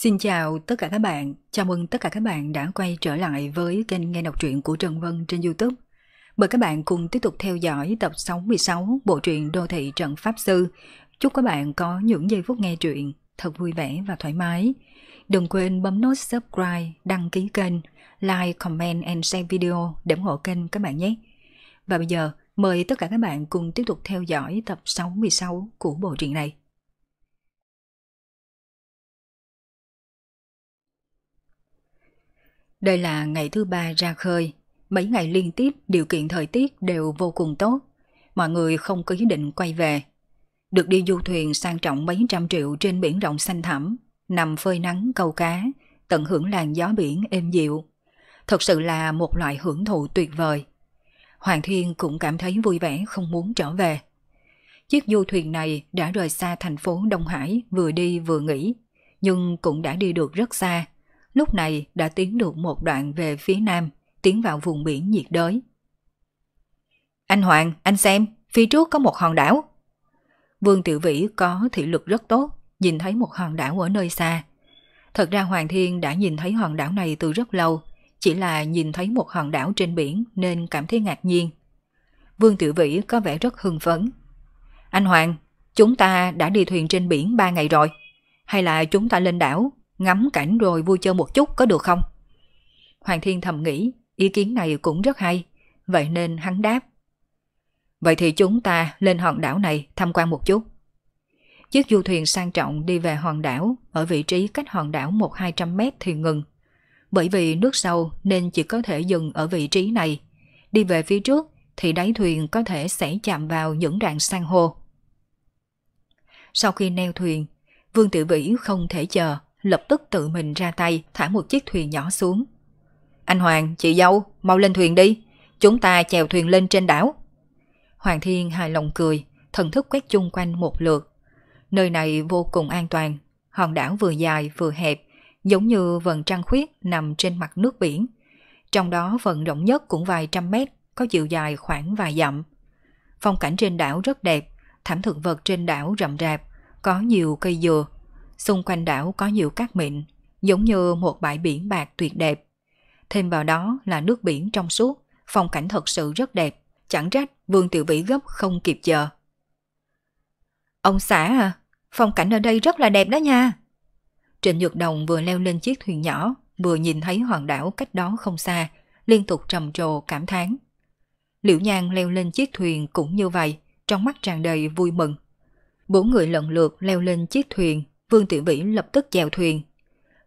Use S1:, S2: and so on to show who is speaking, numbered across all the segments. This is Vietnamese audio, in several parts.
S1: Xin chào tất cả các bạn, chào mừng tất cả các bạn đã quay trở lại với kênh nghe đọc truyện của Trần Vân trên Youtube. Mời các bạn cùng tiếp tục theo dõi tập 66 bộ truyện Đô thị Trần Pháp Sư. Chúc các bạn có những giây phút nghe truyện thật vui vẻ và thoải mái. Đừng quên bấm nút subscribe, đăng ký kênh, like, comment and share video để ủng hộ kênh các bạn nhé. Và bây giờ, mời tất cả các bạn cùng tiếp tục theo dõi tập 66 của bộ truyện này. Đây là ngày thứ ba ra khơi, mấy ngày liên tiếp điều kiện thời tiết đều vô cùng tốt. Mọi người không có ý định quay về. Được đi du thuyền sang trọng mấy trăm triệu trên biển rộng xanh thẳm, nằm phơi nắng câu cá, tận hưởng làn gió biển êm dịu. Thật sự là một loại hưởng thụ tuyệt vời. Hoàng Thiên cũng cảm thấy vui vẻ không muốn trở về. Chiếc du thuyền này đã rời xa thành phố Đông Hải vừa đi vừa nghỉ, nhưng cũng đã đi được rất xa, lúc này đã tiến được một đoạn về phía nam, tiến vào vùng biển nhiệt đới. Anh Hoàng, anh xem, phía trước có một hòn đảo. Vương Tiểu Vĩ có thị lực rất tốt, nhìn thấy một hòn đảo ở nơi xa. Thật ra Hoàng Thiên đã nhìn thấy hòn đảo này từ rất lâu, chỉ là nhìn thấy một hòn đảo trên biển nên cảm thấy ngạc nhiên. Vương Tiểu Vĩ có vẻ rất hưng phấn. Anh Hoàng, chúng ta đã đi thuyền trên biển ba ngày rồi. Hay là chúng ta lên đảo ngắm cảnh rồi vui chơi một chút có được không? Hoàng Thiên thầm nghĩ, ý kiến này cũng rất hay, vậy nên hắn đáp. Vậy thì chúng ta lên hòn đảo này tham quan một chút. Chiếc du thuyền sang trọng đi về hòn đảo, ở vị trí cách hòn đảo 1-200 mét thì ngừng. Bởi vì nước sâu nên chỉ có thể dừng ở vị trí này. Đi về phía trước thì đáy thuyền có thể sẽ chạm vào những rạn san hô. Sau khi neo thuyền, Vương Tiểu Vĩ không thể chờ, lập tức tự mình ra tay thả một chiếc thuyền nhỏ xuống. Anh Hoàng, chị dâu, mau lên thuyền đi, chúng ta chèo thuyền lên trên đảo. Hoàng Thiên hài lòng cười, thần thức quét chung quanh một lượt. Nơi này vô cùng an toàn, hòn đảo vừa dài vừa hẹp, giống như vần trăng khuyết nằm trên mặt nước biển. Trong đó vận rộng nhất cũng vài trăm mét, có chiều dài khoảng vài dặm. Phong cảnh trên đảo rất đẹp, thảm thực vật trên đảo rậm rạp, có nhiều cây dừa, Xung quanh đảo có nhiều cát mịn, giống như một bãi biển bạc tuyệt đẹp. Thêm vào đó là nước biển trong suốt, phong cảnh thật sự rất đẹp, chẳng trách Vương Tiểu Vĩ gấp không kịp chờ. Ông xã à, phong cảnh ở đây rất là đẹp đó nha. Trịnh Nhược Đồng vừa leo lên chiếc thuyền nhỏ, vừa nhìn thấy hoàng đảo cách đó không xa, liên tục trầm trồ cảm thán. Liễu Nhan leo lên chiếc thuyền cũng như vậy, trong mắt tràn đầy vui mừng. Bốn người lần lượt leo lên chiếc thuyền Vương Tiểu Vĩ lập tức chèo thuyền.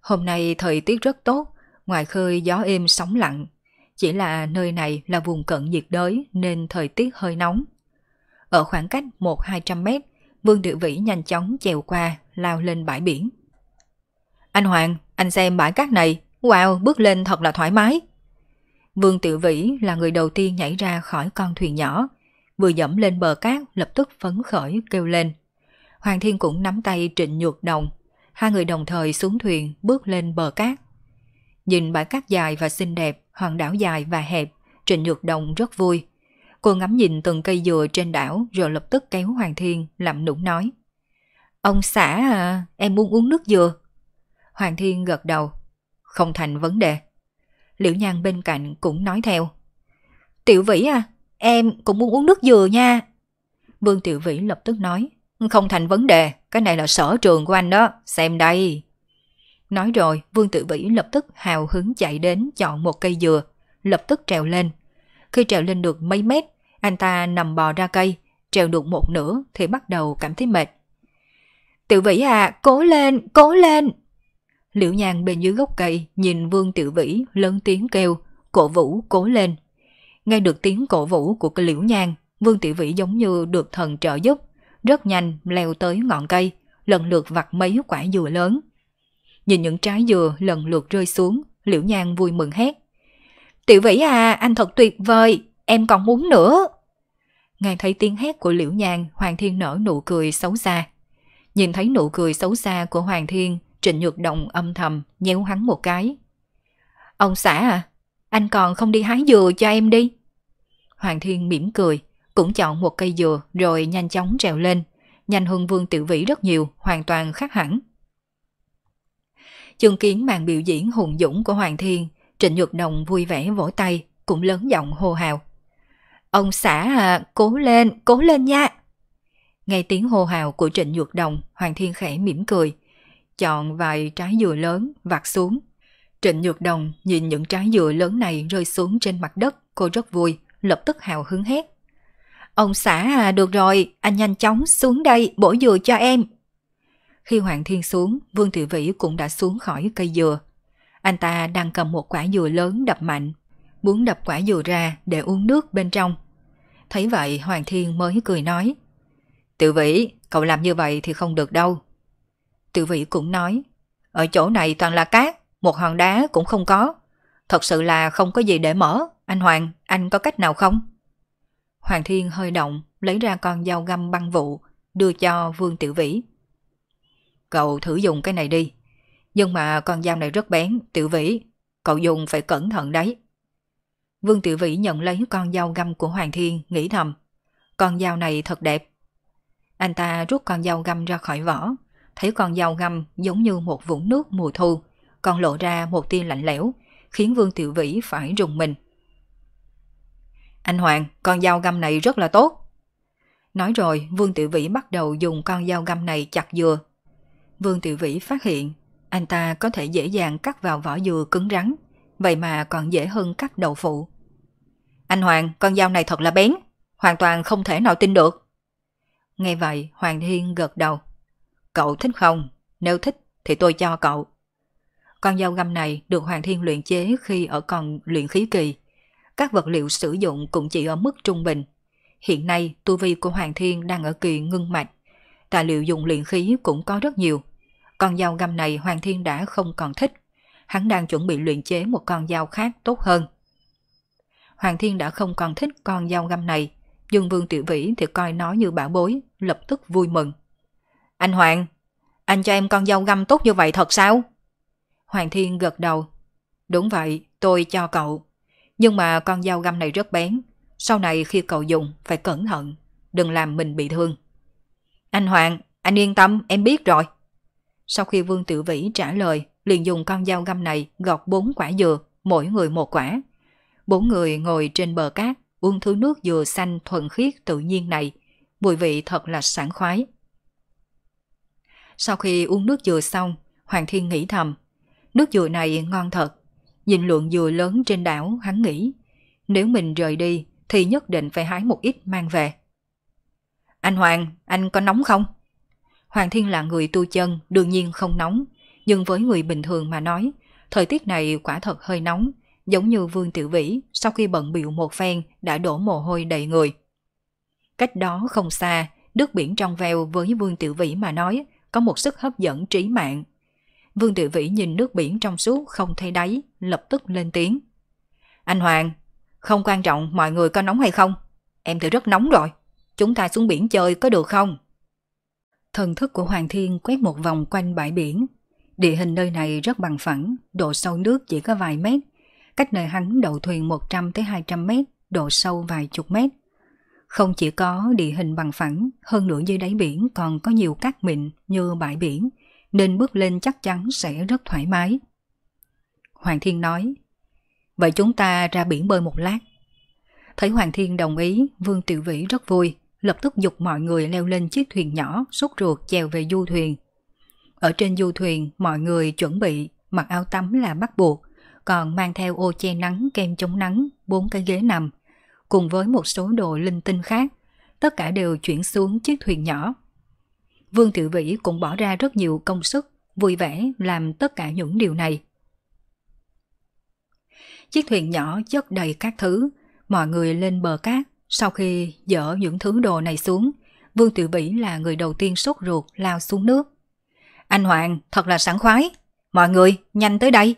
S1: Hôm nay thời tiết rất tốt, ngoài khơi gió êm sóng lặng. Chỉ là nơi này là vùng cận nhiệt đới nên thời tiết hơi nóng. Ở khoảng cách 1-200 mét, Vương Tiểu Vĩ nhanh chóng chèo qua, lao lên bãi biển. Anh Hoàng, anh xem bãi cát này, wow, bước lên thật là thoải mái. Vương Tiểu Vĩ là người đầu tiên nhảy ra khỏi con thuyền nhỏ, vừa dẫm lên bờ cát lập tức phấn khởi kêu lên. Hoàng Thiên cũng nắm tay Trịnh Nhược Đồng. Hai người đồng thời xuống thuyền bước lên bờ cát. Nhìn bãi cát dài và xinh đẹp, hòn đảo dài và hẹp, Trịnh Nhược Đồng rất vui. Cô ngắm nhìn từng cây dừa trên đảo rồi lập tức kéo Hoàng Thiên làm nũng nói. Ông xã à, em muốn uống nước dừa. Hoàng Thiên gật đầu. Không thành vấn đề. Liễu Nhan bên cạnh cũng nói theo. Tiểu Vĩ à, em cũng muốn uống nước dừa nha. Vương Tiểu Vĩ lập tức nói. Không thành vấn đề, cái này là sở trường của anh đó, xem đây. Nói rồi, Vương Tự Vĩ lập tức hào hứng chạy đến chọn một cây dừa, lập tức trèo lên. Khi trèo lên được mấy mét, anh ta nằm bò ra cây, trèo được một nửa thì bắt đầu cảm thấy mệt. Tự Vĩ à, cố lên, cố lên! Liễu Nhàn bên dưới gốc cây nhìn Vương Tự Vĩ lớn tiếng kêu, cổ vũ cố lên. Nghe được tiếng cổ vũ của cái Liễu Nhàn, Vương Tự Vĩ giống như được thần trợ giúp, rất nhanh leo tới ngọn cây, lần lượt vặt mấy quả dừa lớn. Nhìn những trái dừa lần lượt rơi xuống, Liễu Nhan vui mừng hét. Tiểu vĩ à, anh thật tuyệt vời, em còn muốn nữa. Nghe thấy tiếng hét của Liễu Nhan, Hoàng Thiên nở nụ cười xấu xa. Nhìn thấy nụ cười xấu xa của Hoàng Thiên, Trịnh Nhược Động âm thầm, nhéo hắn một cái. Ông xã à, anh còn không đi hái dừa cho em đi. Hoàng Thiên mỉm cười, cũng chọn một cây dừa rồi nhanh chóng trèo lên. Nhanh hơn Vương Tiểu Vĩ rất nhiều, hoàn toàn khác hẳn. Chứng kiến màn biểu diễn hùng dũng của Hoàng Thiên, Trịnh Nhược Đồng vui vẻ vỗ tay, cũng lớn giọng hô hào. Ông xã à, cố lên, cố lên nha! Nghe tiếng hô hào của Trịnh Nhược Đồng, Hoàng Thiên khẽ mỉm cười. Chọn vài trái dừa lớn, vạt xuống. Trịnh Nhược Đồng nhìn những trái dừa lớn này rơi xuống trên mặt đất, cô rất vui, lập tức hào hứng hét. Ông xã à, được rồi, anh nhanh chóng xuống đây bổ dừa cho em. Khi Hoàng Thiên xuống, Vương Thị Vĩ cũng đã xuống khỏi cây dừa. Anh ta đang cầm một quả dừa lớn đập mạnh, muốn đập quả dừa ra để uống nước bên trong. Thấy vậy Hoàng Thiên mới cười nói. Tự Vĩ, cậu làm như vậy thì không được đâu. Tự Vĩ cũng nói. Ở chỗ này toàn là cát, một hòn đá cũng không có. Thật sự là không có gì để mở. Anh Hoàng, anh có cách nào không? Hoàng Thiên hơi động, lấy ra con dao găm băng vụ, đưa cho Vương Tiểu Vĩ. Cậu thử dùng cái này đi. Nhưng mà con dao này rất bén, Tiểu Vĩ, cậu dùng phải cẩn thận đấy. Vương Tiểu Vĩ nhận lấy con dao găm của Hoàng Thiên, nghĩ thầm. Con dao này thật đẹp. Anh ta rút con dao găm ra khỏi vỏ, thấy con dao găm giống như một vũng nước mùa thu, còn lộ ra một tia lạnh lẽo, khiến Vương Tiểu Vĩ phải rùng mình. Anh Hoàng, con dao găm này rất là tốt. Nói rồi, Vương Tiểu Vĩ bắt đầu dùng con dao găm này chặt dừa. Vương Tiểu Vĩ phát hiện, anh ta có thể dễ dàng cắt vào vỏ dừa cứng rắn, vậy mà còn dễ hơn cắt đầu phụ. Anh Hoàng, con dao này thật là bén, hoàn toàn không thể nào tin được. Nghe vậy, Hoàng Thiên gật đầu. Cậu thích không? Nếu thích thì tôi cho cậu. Con dao găm này được Hoàng Thiên luyện chế khi ở còn luyện khí kỳ, các vật liệu sử dụng cũng chỉ ở mức trung bình. Hiện nay, tu vi của Hoàng Thiên đang ở kỳ ngưng mạch. Tài liệu dùng luyện khí cũng có rất nhiều. Con dao găm này Hoàng Thiên đã không còn thích. Hắn đang chuẩn bị luyện chế một con dao khác tốt hơn. Hoàng Thiên đã không còn thích con dao găm này. Dương Vương Tiểu Vĩ thì coi nó như bảo bối, lập tức vui mừng. Anh Hoàng, anh cho em con dao găm tốt như vậy thật sao? Hoàng Thiên gật đầu. Đúng vậy, tôi cho cậu. Nhưng mà con dao găm này rất bén, sau này khi cậu dùng phải cẩn thận, đừng làm mình bị thương. Anh Hoàng, anh yên tâm, em biết rồi. Sau khi Vương Tử Vĩ trả lời, liền dùng con dao găm này gọt bốn quả dừa, mỗi người một quả. Bốn người ngồi trên bờ cát, uống thứ nước dừa xanh thuần khiết tự nhiên này, mùi vị thật là sảng khoái. Sau khi uống nước dừa xong, Hoàng Thiên nghĩ thầm, nước dừa này ngon thật, Nhìn lượng dừa lớn trên đảo hắn nghĩ Nếu mình rời đi Thì nhất định phải hái một ít mang về Anh Hoàng Anh có nóng không Hoàng Thiên là người tu chân Đương nhiên không nóng Nhưng với người bình thường mà nói Thời tiết này quả thật hơi nóng Giống như Vương Tiểu Vĩ Sau khi bận biệu một phen Đã đổ mồ hôi đầy người Cách đó không xa Nước biển trong veo với Vương Tiểu Vĩ mà nói Có một sức hấp dẫn trí mạng Vương Tiểu Vĩ nhìn nước biển trong suốt không thấy đáy, lập tức lên tiếng. Anh Hoàng, không quan trọng mọi người có nóng hay không. Em thì rất nóng rồi. Chúng ta xuống biển chơi có được không? Thần thức của Hoàng Thiên quét một vòng quanh bãi biển. Địa hình nơi này rất bằng phẳng, độ sâu nước chỉ có vài mét. Cách nơi hắn đậu thuyền 100-200 mét, độ sâu vài chục mét. Không chỉ có địa hình bằng phẳng, hơn nữa dưới đáy biển còn có nhiều cát mịn như bãi biển – nên bước lên chắc chắn sẽ rất thoải mái. Hoàng Thiên nói, vậy chúng ta ra biển bơi một lát. Thấy Hoàng Thiên đồng ý, Vương Tiểu Vĩ rất vui, lập tức dục mọi người leo lên chiếc thuyền nhỏ, sốt ruột chèo về du thuyền. Ở trên du thuyền, mọi người chuẩn bị, mặc áo tắm là bắt buộc, còn mang theo ô che nắng, kem chống nắng, bốn cái ghế nằm, cùng với một số đồ linh tinh khác, tất cả đều chuyển xuống chiếc thuyền nhỏ. Vương Tiểu Vĩ cũng bỏ ra rất nhiều công sức, vui vẻ làm tất cả những điều này. Chiếc thuyền nhỏ chất đầy các thứ, mọi người lên bờ cát, sau khi dỡ những thứ đồ này xuống, Vương Tiểu Vĩ là người đầu tiên sốt ruột lao xuống nước. Anh Hoàng thật là sẵn khoái, mọi người nhanh tới đây.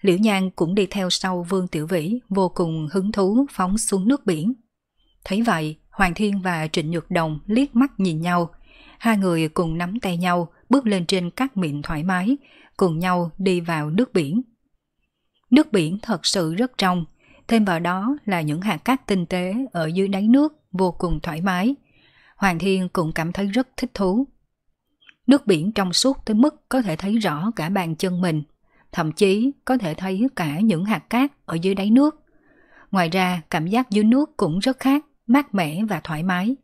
S1: Liễu Nhan cũng đi theo sau Vương Tiểu Vĩ vô cùng hứng thú phóng xuống nước biển. Thấy vậy, Hoàng Thiên và Trịnh Nhược Đồng liếc mắt nhìn nhau, hai người cùng nắm tay nhau bước lên trên các miệng thoải mái, cùng nhau đi vào nước biển. Nước biển thật sự rất trong, thêm vào đó là những hạt cát tinh tế ở dưới đáy nước vô cùng thoải mái. Hoàng Thiên cũng cảm thấy rất thích thú. Nước biển trong suốt tới mức có thể thấy rõ cả bàn chân mình, thậm chí có thể thấy cả những hạt cát ở dưới đáy nước. Ngoài ra, cảm giác dưới nước cũng rất khác, mát mẻ và thoải mái.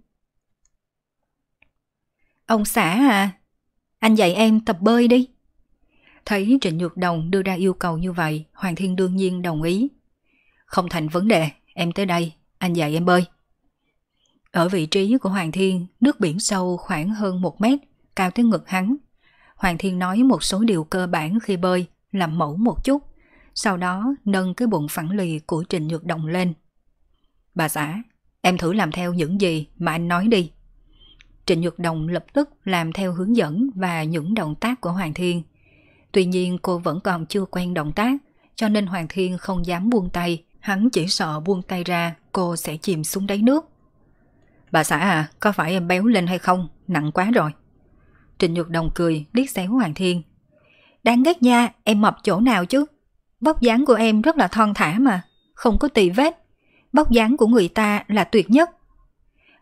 S1: Ông xã à, anh dạy em tập bơi đi. Thấy Trịnh Nhược Đồng đưa ra yêu cầu như vậy, Hoàng Thiên đương nhiên đồng ý. Không thành vấn đề, em tới đây, anh dạy em bơi. Ở vị trí của Hoàng Thiên, nước biển sâu khoảng hơn 1 mét, cao tới ngực hắn. Hoàng Thiên nói một số điều cơ bản khi bơi, làm mẫu một chút, sau đó nâng cái bụng phẳng lì của trịnh Nhược Đồng lên. Bà xã, em thử làm theo những gì mà anh nói đi. Trịnh Nhược Đồng lập tức làm theo hướng dẫn và những động tác của Hoàng Thiên. Tuy nhiên cô vẫn còn chưa quen động tác, cho nên Hoàng Thiên không dám buông tay, hắn chỉ sợ buông tay ra cô sẽ chìm xuống đáy nước. Bà xã à, có phải em béo lên hay không? Nặng quá rồi. Trịnh Nhược Đồng cười, liếc xéo Hoàng Thiên. Đáng ghét nha, em mập chỗ nào chứ? Vóc dáng của em rất là thon thả mà, không có tỳ vết. Vóc dáng của người ta là tuyệt nhất.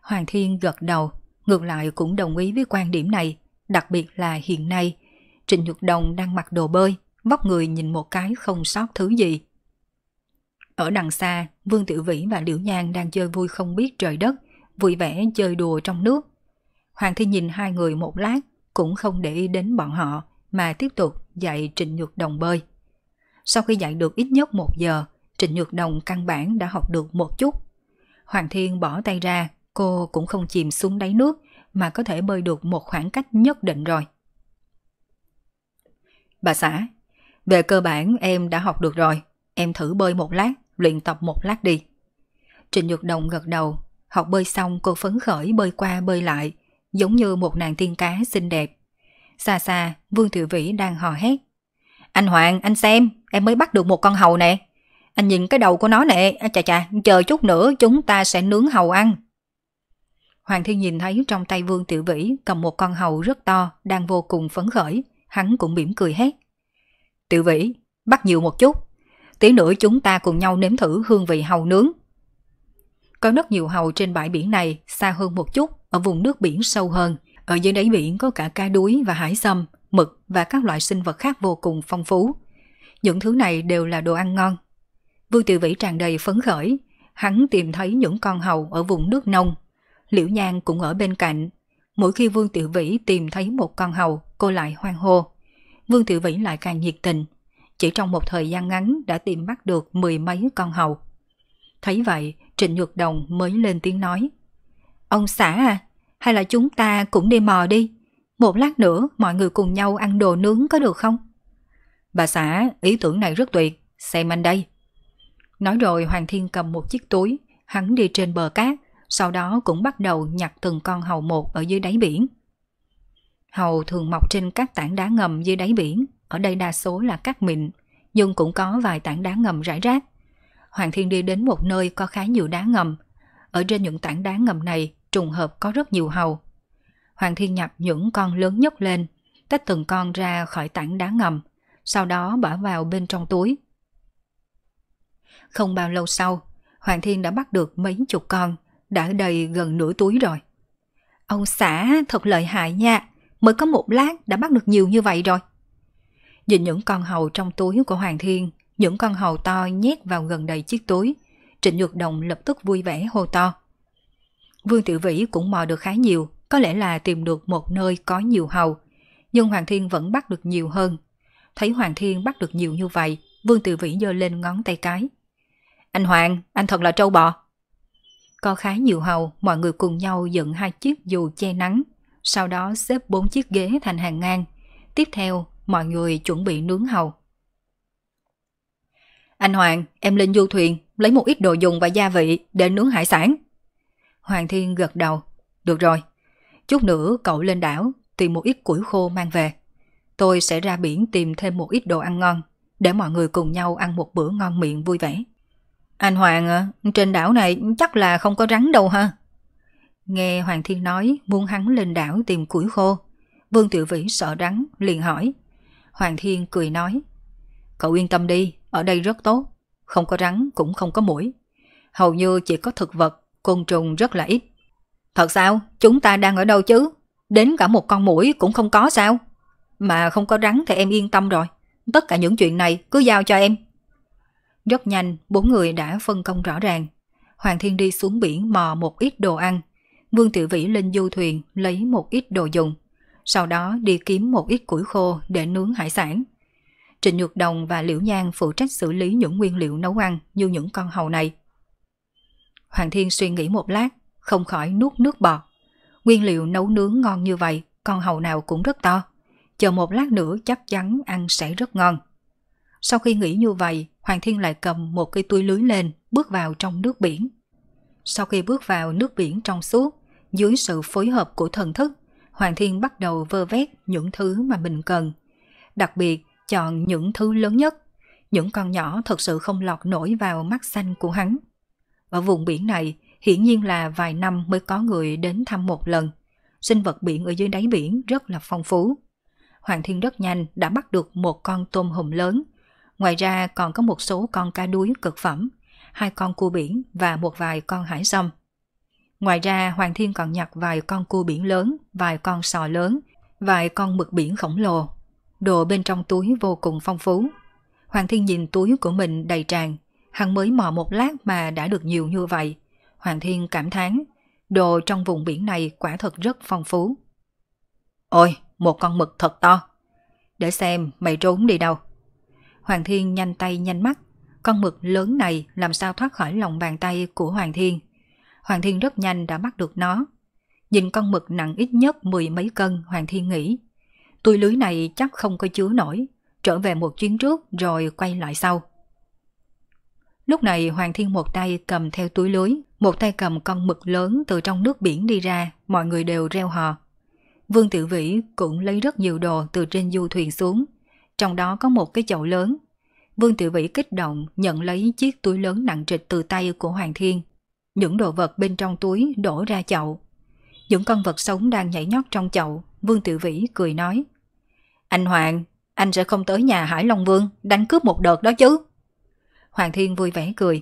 S1: Hoàng Thiên gật đầu, ngược lại cũng đồng ý với quan điểm này, đặc biệt là hiện nay. Trịnh Nhược Đồng đang mặc đồ bơi, vóc người nhìn một cái không sót thứ gì. Ở đằng xa, Vương Tiểu Vĩ và Liễu Nhan đang chơi vui không biết trời đất, vui vẻ chơi đùa trong nước. Hoàng Thi nhìn hai người một lát, cũng không để ý đến bọn họ, mà tiếp tục dạy Trịnh Nhược Đồng bơi. Sau khi dạy được ít nhất một giờ, Trịnh Nhược Đồng căn bản đã học được một chút. Hoàng Thiên bỏ tay ra, cô cũng không chìm xuống đáy nước mà có thể bơi được một khoảng cách nhất định rồi. Bà xã, về cơ bản em đã học được rồi, em thử bơi một lát, luyện tập một lát đi. Trịnh Nhược Đồng gật đầu, học bơi xong cô phấn khởi bơi qua bơi lại, giống như một nàng tiên cá xinh đẹp. Xa xa, Vương Tiểu Vĩ đang hò hét. Anh Hoàng, anh xem, em mới bắt được một con hầu nè. Anh nhìn cái đầu của nó nè, à chà chà, chờ chút nữa chúng ta sẽ nướng hầu ăn. Hoàng Thiên nhìn thấy trong tay Vương Tiểu Vĩ cầm một con hầu rất to, đang vô cùng phấn khởi. Hắn cũng mỉm cười hét. Tiểu Vĩ, bắt nhiều một chút. Tí nữa chúng ta cùng nhau nếm thử hương vị hầu nướng. Có rất nhiều hầu trên bãi biển này, xa hơn một chút, ở vùng nước biển sâu hơn. Ở dưới đáy biển có cả cá đuối và hải sâm, mực và các loại sinh vật khác vô cùng phong phú. Những thứ này đều là đồ ăn ngon. Vương Tiểu Vĩ tràn đầy phấn khởi, hắn tìm thấy những con hầu ở vùng nước nông Liễu Nhan cũng ở bên cạnh. Mỗi khi Vương Tiểu Vĩ tìm thấy một con hầu, cô lại hoang hô. Vương Tiểu Vĩ lại càng nhiệt tình. Chỉ trong một thời gian ngắn đã tìm bắt được mười mấy con hầu. Thấy vậy, Trịnh Nhược Đồng mới lên tiếng nói. Ông xã à, hay là chúng ta cũng đi mò đi. Một lát nữa mọi người cùng nhau ăn đồ nướng có được không? Bà xã, ý tưởng này rất tuyệt, xem anh đây. Nói rồi Hoàng Thiên cầm một chiếc túi, hắn đi trên bờ cát, sau đó cũng bắt đầu nhặt từng con hầu một ở dưới đáy biển. Hầu thường mọc trên các tảng đá ngầm dưới đáy biển, ở đây đa số là cát mịn, nhưng cũng có vài tảng đá ngầm rải rác. Hoàng Thiên đi đến một nơi có khá nhiều đá ngầm. Ở trên những tảng đá ngầm này trùng hợp có rất nhiều hầu. Hoàng Thiên nhặt những con lớn nhất lên, tách từng con ra khỏi tảng đá ngầm, sau đó bỏ vào bên trong túi. Không bao lâu sau, Hoàng Thiên đã bắt được mấy chục con đã đầy gần nửa túi rồi. Ông xã thật lợi hại nha, mới có một lát đã bắt được nhiều như vậy rồi. Nhìn những con hầu trong túi của Hoàng Thiên, những con hầu to nhét vào gần đầy chiếc túi, Trịnh Nhược Đồng lập tức vui vẻ hô to. Vương Tiểu Vĩ cũng mò được khá nhiều, có lẽ là tìm được một nơi có nhiều hầu, nhưng Hoàng Thiên vẫn bắt được nhiều hơn. Thấy Hoàng Thiên bắt được nhiều như vậy, Vương Tiểu Vĩ giơ lên ngón tay cái. Anh Hoàng, anh thật là trâu bò. Có khá nhiều hầu, mọi người cùng nhau dựng hai chiếc dù che nắng, sau đó xếp bốn chiếc ghế thành hàng ngang. Tiếp theo, mọi người chuẩn bị nướng hầu. Anh Hoàng, em lên du thuyền, lấy một ít đồ dùng và gia vị để nướng hải sản. Hoàng Thiên gật đầu. Được rồi. Chút nữa cậu lên đảo, tìm một ít củi khô mang về. Tôi sẽ ra biển tìm thêm một ít đồ ăn ngon, để mọi người cùng nhau ăn một bữa ngon miệng vui vẻ. Anh Hoàng à, trên đảo này chắc là không có rắn đâu ha. Nghe Hoàng Thiên nói muốn hắn lên đảo tìm củi khô. Vương Tiểu Vĩ sợ rắn, liền hỏi. Hoàng Thiên cười nói. Cậu yên tâm đi, ở đây rất tốt. Không có rắn cũng không có mũi. Hầu như chỉ có thực vật, côn trùng rất là ít. Thật sao? Chúng ta đang ở đâu chứ? Đến cả một con mũi cũng không có sao? Mà không có rắn thì em yên tâm rồi. Tất cả những chuyện này cứ giao cho em. Rất nhanh, bốn người đã phân công rõ ràng. Hoàng Thiên đi xuống biển mò một ít đồ ăn. Vương Tiểu Vĩ lên du thuyền lấy một ít đồ dùng. Sau đó đi kiếm một ít củi khô để nướng hải sản. Trịnh Nhược Đồng và Liễu Nhan phụ trách xử lý những nguyên liệu nấu ăn như những con hầu này. Hoàng Thiên suy nghĩ một lát, không khỏi nuốt nước bọt. Nguyên liệu nấu nướng ngon như vậy, con hầu nào cũng rất to. Chờ một lát nữa chắc chắn ăn sẽ rất ngon. Sau khi nghĩ như vậy, Hoàng Thiên lại cầm một cái túi lưới lên, bước vào trong nước biển. Sau khi bước vào nước biển trong suốt, dưới sự phối hợp của thần thức, Hoàng Thiên bắt đầu vơ vét những thứ mà mình cần. Đặc biệt, chọn những thứ lớn nhất. Những con nhỏ thật sự không lọt nổi vào mắt xanh của hắn. Ở vùng biển này, hiển nhiên là vài năm mới có người đến thăm một lần. Sinh vật biển ở dưới đáy biển rất là phong phú. Hoàng Thiên rất nhanh đã bắt được một con tôm hùm lớn, Ngoài ra còn có một số con cá đuối cực phẩm, hai con cua biển và một vài con hải sâm. Ngoài ra Hoàng Thiên còn nhặt vài con cua biển lớn, vài con sò lớn, vài con mực biển khổng lồ. Đồ bên trong túi vô cùng phong phú. Hoàng Thiên nhìn túi của mình đầy tràn, hắn mới mò một lát mà đã được nhiều như vậy. Hoàng Thiên cảm thán, đồ trong vùng biển này quả thật rất phong phú. Ôi, một con mực thật to. Để xem mày trốn đi đâu. Hoàng Thiên nhanh tay nhanh mắt. Con mực lớn này làm sao thoát khỏi lòng bàn tay của Hoàng Thiên. Hoàng Thiên rất nhanh đã bắt được nó. Nhìn con mực nặng ít nhất mười mấy cân Hoàng Thiên nghĩ. Túi lưới này chắc không có chứa nổi. Trở về một chuyến trước rồi quay lại sau. Lúc này Hoàng Thiên một tay cầm theo túi lưới, một tay cầm con mực lớn từ trong nước biển đi ra, mọi người đều reo hò. Vương Tiểu Vĩ cũng lấy rất nhiều đồ từ trên du thuyền xuống, trong đó có một cái chậu lớn. Vương Tiểu Vĩ kích động nhận lấy chiếc túi lớn nặng trịch từ tay của Hoàng Thiên. Những đồ vật bên trong túi đổ ra chậu. Những con vật sống đang nhảy nhót trong chậu, Vương Tiểu Vĩ cười nói. Anh Hoàng, anh sẽ không tới nhà Hải Long Vương đánh cướp một đợt đó chứ? Hoàng Thiên vui vẻ cười.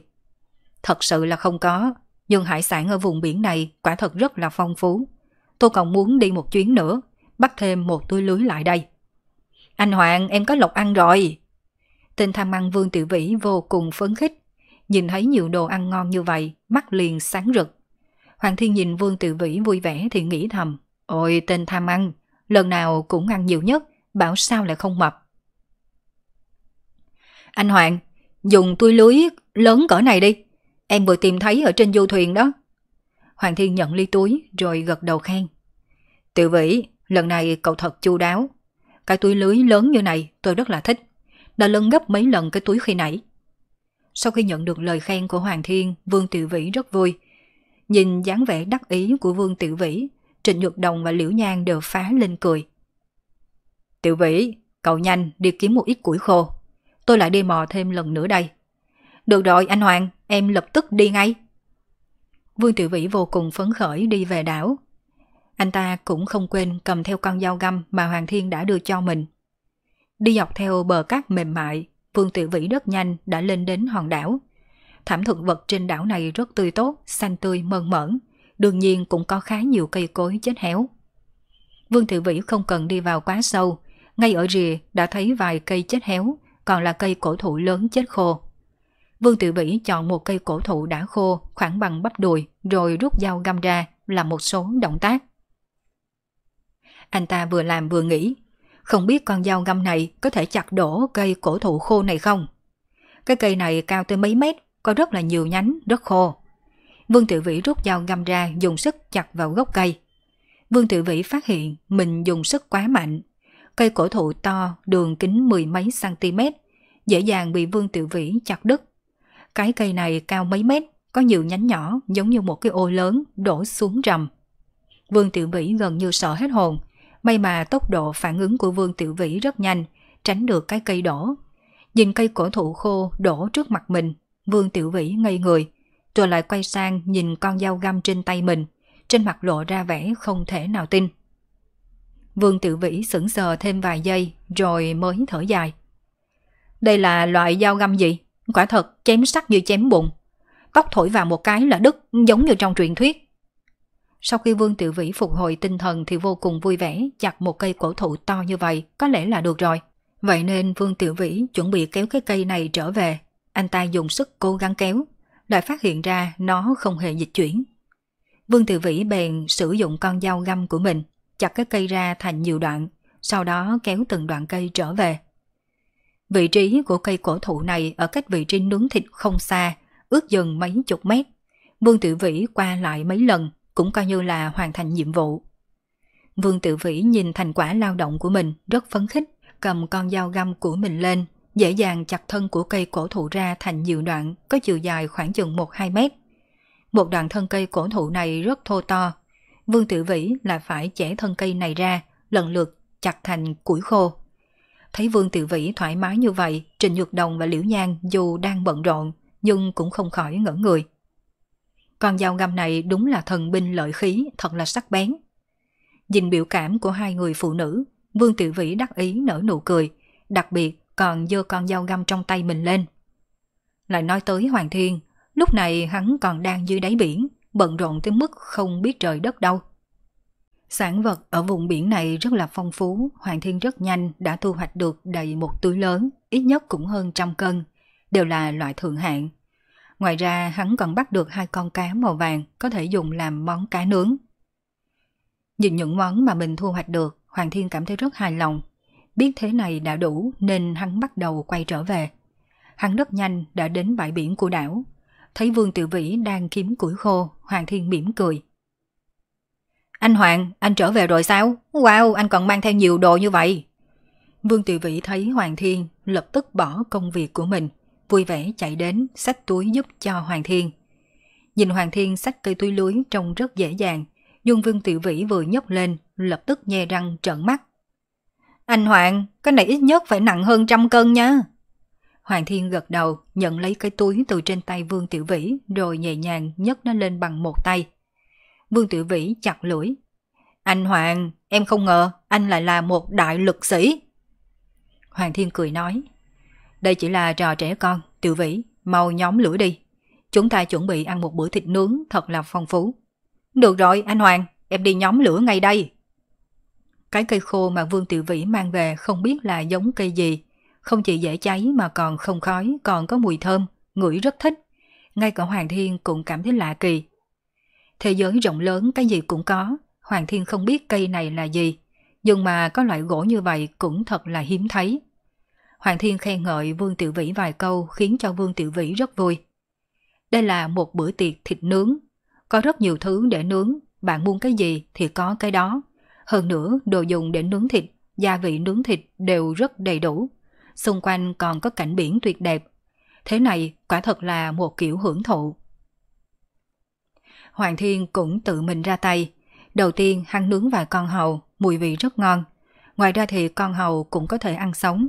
S1: Thật sự là không có, nhưng hải sản ở vùng biển này quả thật rất là phong phú. Tôi còn muốn đi một chuyến nữa, bắt thêm một túi lưới lại đây. Anh Hoàng, em có lộc ăn rồi. Tên tham ăn Vương Tiểu Vĩ vô cùng phấn khích. Nhìn thấy nhiều đồ ăn ngon như vậy, mắt liền sáng rực. Hoàng Thiên nhìn Vương Tiểu Vĩ vui vẻ thì nghĩ thầm. Ôi tên tham ăn, lần nào cũng ăn nhiều nhất, bảo sao lại không mập. Anh Hoàng, dùng túi lưới lớn cỡ này đi. Em vừa tìm thấy ở trên du thuyền đó. Hoàng Thiên nhận ly túi rồi gật đầu khen. Tiểu Vĩ, lần này cậu thật chu đáo, cái túi lưới lớn như này tôi rất là thích, đã lớn gấp mấy lần cái túi khi nãy. Sau khi nhận được lời khen của Hoàng Thiên, Vương Tiểu Vĩ rất vui. Nhìn dáng vẻ đắc ý của Vương Tiểu Vĩ, Trịnh Nhược Đồng và Liễu Nhan đều phá lên cười. Tiểu Vĩ, cậu nhanh đi kiếm một ít củi khô. Tôi lại đi mò thêm lần nữa đây. Được rồi anh Hoàng, em lập tức đi ngay. Vương Tiểu Vĩ vô cùng phấn khởi đi về đảo, anh ta cũng không quên cầm theo con dao găm mà Hoàng Thiên đã đưa cho mình. Đi dọc theo bờ cát mềm mại, Vương Tiểu Vĩ rất nhanh đã lên đến hòn đảo. Thảm thực vật trên đảo này rất tươi tốt, xanh tươi mơn mởn, đương nhiên cũng có khá nhiều cây cối chết héo. Vương Tiểu Vĩ không cần đi vào quá sâu, ngay ở rìa đã thấy vài cây chết héo, còn là cây cổ thụ lớn chết khô. Vương Tiểu Vĩ chọn một cây cổ thụ đã khô khoảng bằng bắp đùi rồi rút dao găm ra làm một số động tác. Anh ta vừa làm vừa nghĩ. Không biết con dao găm này có thể chặt đổ cây cổ thụ khô này không? Cái cây này cao tới mấy mét, có rất là nhiều nhánh, rất khô. Vương Tự Vĩ rút dao găm ra dùng sức chặt vào gốc cây. Vương Tự Vĩ phát hiện mình dùng sức quá mạnh. Cây cổ thụ to, đường kính mười mấy cm, dễ dàng bị Vương Tự Vĩ chặt đứt. Cái cây này cao mấy mét, có nhiều nhánh nhỏ giống như một cái ô lớn đổ xuống rầm. Vương Tự Vĩ gần như sợ hết hồn, May mà tốc độ phản ứng của Vương Tiểu Vĩ rất nhanh, tránh được cái cây đổ. Nhìn cây cổ thụ khô đổ trước mặt mình, Vương Tiểu Vĩ ngây người, rồi lại quay sang nhìn con dao găm trên tay mình, trên mặt lộ ra vẻ không thể nào tin. Vương Tiểu Vĩ sững sờ thêm vài giây rồi mới thở dài. Đây là loại dao găm gì? Quả thật chém sắc như chém bụng. Tóc thổi vào một cái là đứt giống như trong truyền thuyết. Sau khi Vương Tiểu Vĩ phục hồi tinh thần thì vô cùng vui vẻ chặt một cây cổ thụ to như vậy có lẽ là được rồi. Vậy nên Vương Tiểu Vĩ chuẩn bị kéo cái cây này trở về. Anh ta dùng sức cố gắng kéo, lại phát hiện ra nó không hề dịch chuyển. Vương Tiểu Vĩ bèn sử dụng con dao găm của mình, chặt cái cây ra thành nhiều đoạn, sau đó kéo từng đoạn cây trở về. Vị trí của cây cổ thụ này ở cách vị trí nướng thịt không xa, ước chừng mấy chục mét. Vương Tiểu Vĩ qua lại mấy lần cũng coi như là hoàn thành nhiệm vụ. Vương Tự Vĩ nhìn thành quả lao động của mình rất phấn khích, cầm con dao găm của mình lên, dễ dàng chặt thân của cây cổ thụ ra thành nhiều đoạn có chiều dài khoảng chừng 1-2 mét. Một đoạn thân cây cổ thụ này rất thô to. Vương Tự Vĩ là phải chẻ thân cây này ra, lần lượt chặt thành củi khô. Thấy Vương Tự Vĩ thoải mái như vậy, Trình Nhược Đồng và Liễu Nhan dù đang bận rộn, nhưng cũng không khỏi ngỡ người. Con dao găm này đúng là thần binh lợi khí, thật là sắc bén. Nhìn biểu cảm của hai người phụ nữ, Vương Tiểu Vĩ đắc ý nở nụ cười, đặc biệt còn dơ con dao găm trong tay mình lên. Lại nói tới Hoàng Thiên, lúc này hắn còn đang dưới đáy biển, bận rộn tới mức không biết trời đất đâu. Sản vật ở vùng biển này rất là phong phú, Hoàng Thiên rất nhanh đã thu hoạch được đầy một túi lớn, ít nhất cũng hơn trăm cân, đều là loại thượng hạng, Ngoài ra hắn còn bắt được hai con cá màu vàng có thể dùng làm món cá nướng. Nhìn những món mà mình thu hoạch được, Hoàng Thiên cảm thấy rất hài lòng. Biết thế này đã đủ nên hắn bắt đầu quay trở về. Hắn rất nhanh đã đến bãi biển của đảo. Thấy Vương Tiểu Vĩ đang kiếm củi khô, Hoàng Thiên mỉm cười. Anh Hoàng, anh trở về rồi sao? Wow, anh còn mang theo nhiều đồ như vậy. Vương Tiểu Vĩ thấy Hoàng Thiên lập tức bỏ công việc của mình, vui vẻ chạy đến xách túi giúp cho Hoàng Thiên. Nhìn Hoàng Thiên xách cây túi lưới trông rất dễ dàng, Dung Vương Tiểu Vĩ vừa nhấc lên, lập tức nhe răng trợn mắt. Anh Hoàng, cái này ít nhất phải nặng hơn trăm cân nha. Hoàng Thiên gật đầu, nhận lấy cái túi từ trên tay Vương Tiểu Vĩ rồi nhẹ nhàng nhấc nó lên bằng một tay. Vương Tiểu Vĩ chặt lưỡi. Anh Hoàng, em không ngờ anh lại là một đại lực sĩ. Hoàng Thiên cười nói, đây chỉ là trò trẻ con, tiểu vĩ, mau nhóm lửa đi. Chúng ta chuẩn bị ăn một bữa thịt nướng thật là phong phú. Được rồi, anh Hoàng, em đi nhóm lửa ngay đây. Cái cây khô mà Vương Tiểu Vĩ mang về không biết là giống cây gì. Không chỉ dễ cháy mà còn không khói, còn có mùi thơm, ngửi rất thích. Ngay cả Hoàng Thiên cũng cảm thấy lạ kỳ. Thế giới rộng lớn cái gì cũng có, Hoàng Thiên không biết cây này là gì. Nhưng mà có loại gỗ như vậy cũng thật là hiếm thấy. Hoàng Thiên khen ngợi Vương Tiểu Vĩ vài câu khiến cho Vương Tiểu Vĩ rất vui. Đây là một bữa tiệc thịt nướng. Có rất nhiều thứ để nướng, bạn muốn cái gì thì có cái đó. Hơn nữa, đồ dùng để nướng thịt, gia vị nướng thịt đều rất đầy đủ. Xung quanh còn có cảnh biển tuyệt đẹp. Thế này quả thật là một kiểu hưởng thụ. Hoàng Thiên cũng tự mình ra tay. Đầu tiên hắn nướng vài con hầu, mùi vị rất ngon. Ngoài ra thì con hầu cũng có thể ăn sống,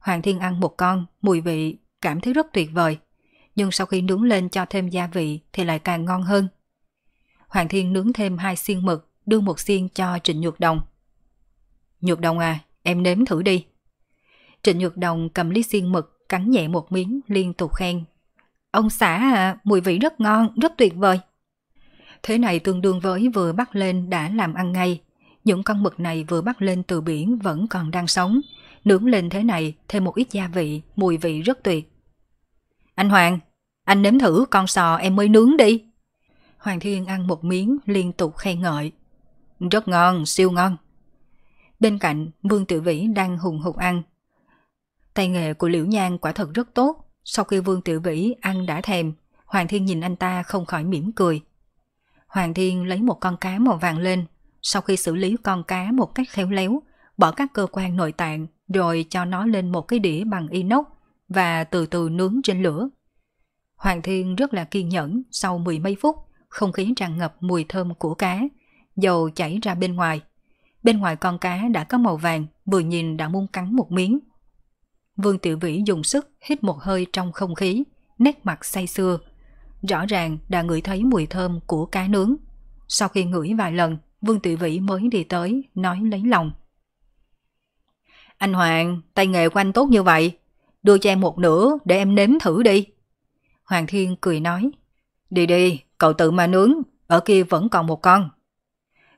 S1: Hoàng Thiên ăn một con, mùi vị, cảm thấy rất tuyệt vời. Nhưng sau khi nướng lên cho thêm gia vị thì lại càng ngon hơn. Hoàng Thiên nướng thêm hai xiên mực, đưa một xiên cho Trịnh Nhược Đồng. Nhược Đồng à, em nếm thử đi. Trịnh Nhược Đồng cầm ly xiên mực, cắn nhẹ một miếng, liên tục khen. Ông xã à, mùi vị rất ngon, rất tuyệt vời. Thế này tương đương với vừa bắt lên đã làm ăn ngay. Những con mực này vừa bắt lên từ biển vẫn còn đang sống, nướng lên thế này thêm một ít gia vị, mùi vị rất tuyệt. Anh Hoàng, anh nếm thử con sò em mới nướng đi. Hoàng Thiên ăn một miếng liên tục khen ngợi. Rất ngon, siêu ngon. Bên cạnh, Vương Tử Vĩ đang hùng hục ăn. Tay nghề của Liễu Nhan quả thật rất tốt. Sau khi Vương Tử Vĩ ăn đã thèm, Hoàng Thiên nhìn anh ta không khỏi mỉm cười. Hoàng Thiên lấy một con cá màu vàng lên. Sau khi xử lý con cá một cách khéo léo, bỏ các cơ quan nội tạng rồi cho nó lên một cái đĩa bằng inox và từ từ nướng trên lửa. Hoàng Thiên rất là kiên nhẫn, sau mười mấy phút, không khí tràn ngập mùi thơm của cá, dầu chảy ra bên ngoài. Bên ngoài con cá đã có màu vàng, vừa nhìn đã muốn cắn một miếng. Vương Tiểu Vĩ dùng sức hít một hơi trong không khí, nét mặt say sưa. Rõ ràng đã ngửi thấy mùi thơm của cá nướng. Sau khi ngửi vài lần, Vương Tiểu Vĩ mới đi tới, nói lấy lòng. Anh Hoàng, tay nghề của anh tốt như vậy, đưa cho em một nửa để em nếm thử đi. Hoàng Thiên cười nói, đi đi, cậu tự mà nướng, ở kia vẫn còn một con.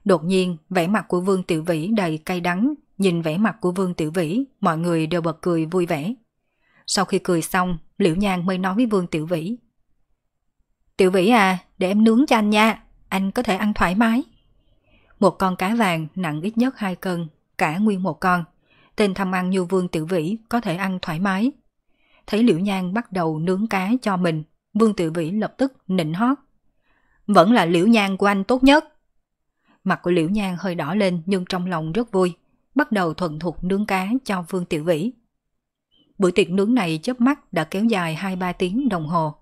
S1: Đột nhiên, vẻ mặt của Vương Tiểu Vĩ đầy cay đắng, nhìn vẻ mặt của Vương Tiểu Vĩ, mọi người đều bật cười vui vẻ. Sau khi cười xong, Liễu Nhan mới nói với Vương Tiểu Vĩ. Tiểu Vĩ à, để em nướng cho anh nha, anh có thể ăn thoải mái. Một con cá vàng nặng ít nhất 2 cân, cả nguyên một con, tên tham ăn như Vương Tử Vĩ có thể ăn thoải mái. Thấy Liễu Nhan bắt đầu nướng cá cho mình, Vương Tử Vĩ lập tức nịnh hót. Vẫn là Liễu Nhan của anh tốt nhất. Mặt của Liễu Nhan hơi đỏ lên nhưng trong lòng rất vui, bắt đầu thuận thục nướng cá cho Vương Tử Vĩ. Bữa tiệc nướng này chớp mắt đã kéo dài 2-3 tiếng đồng hồ.